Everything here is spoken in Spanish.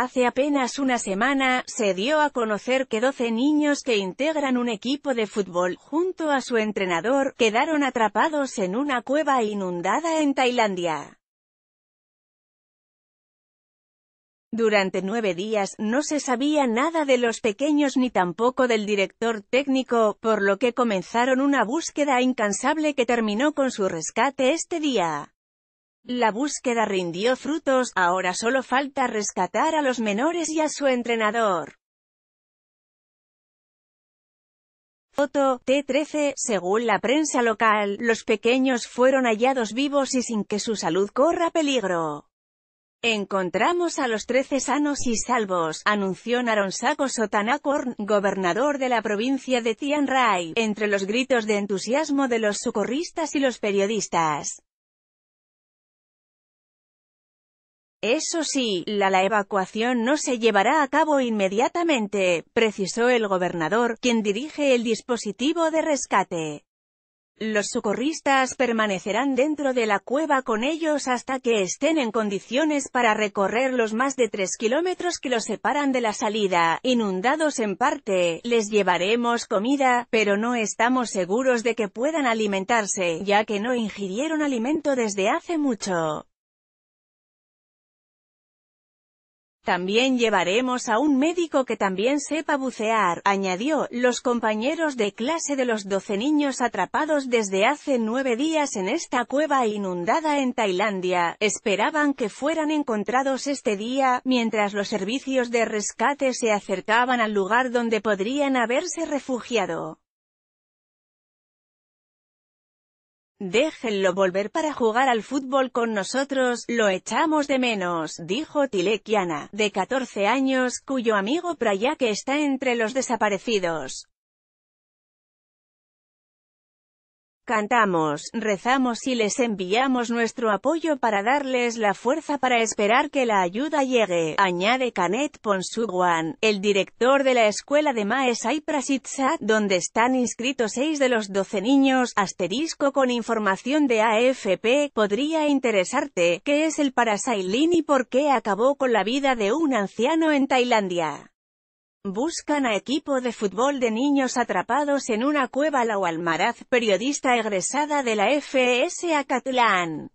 Hace apenas una semana, se dio a conocer que 12 niños que integran un equipo de fútbol, junto a su entrenador, quedaron atrapados en una cueva inundada en Tailandia. Durante nueve días, no se sabía nada de los pequeños ni tampoco del director técnico, por lo que comenzaron una búsqueda incansable que terminó con su rescate este día. La búsqueda rindió frutos, ahora solo falta rescatar a los menores y a su entrenador. Foto, T13, según la prensa local, los pequeños fueron hallados vivos y sin que su salud corra peligro. Encontramos a los 13 sanos y salvos, anunció Naronsako Sotanakorn, gobernador de la provincia de Tian entre los gritos de entusiasmo de los socorristas y los periodistas. Eso sí, la, evacuación no se llevará a cabo inmediatamente, precisó el gobernador, quien dirige el dispositivo de rescate. Los socorristas permanecerán dentro de la cueva con ellos hasta que estén en condiciones para recorrer los más de tres kilómetros que los separan de la salida, inundados en parte, les llevaremos comida, pero no estamos seguros de que puedan alimentarse, ya que no ingirieron alimento desde hace mucho. También llevaremos a un médico que también sepa bucear, añadió. Los compañeros de clase de los 12 niños atrapados desde hace nueve días en esta cueva inundada en Tailandia, esperaban que fueran encontrados este día, mientras los servicios de rescate se acercaban al lugar donde podrían haberse refugiado. Déjenlo volver para jugar al fútbol con nosotros, lo echamos de menos, dijo Tilekiana, de 14 años, cuyo amigo Prayak está entre los desaparecidos. Cantamos, rezamos y les enviamos nuestro apoyo para darles la fuerza para esperar que la ayuda llegue, añade Kanet Ponsuguan, el director de la escuela de Mae Prasitsa, donde están inscritos seis de los 12 niños, asterisco con información de AFP, podría interesarte, qué es el Parasailin y por qué acabó con la vida de un anciano en Tailandia. Buscan a equipo de fútbol de niños atrapados en una cueva. La Almaraz, periodista egresada de la FS Acatlán.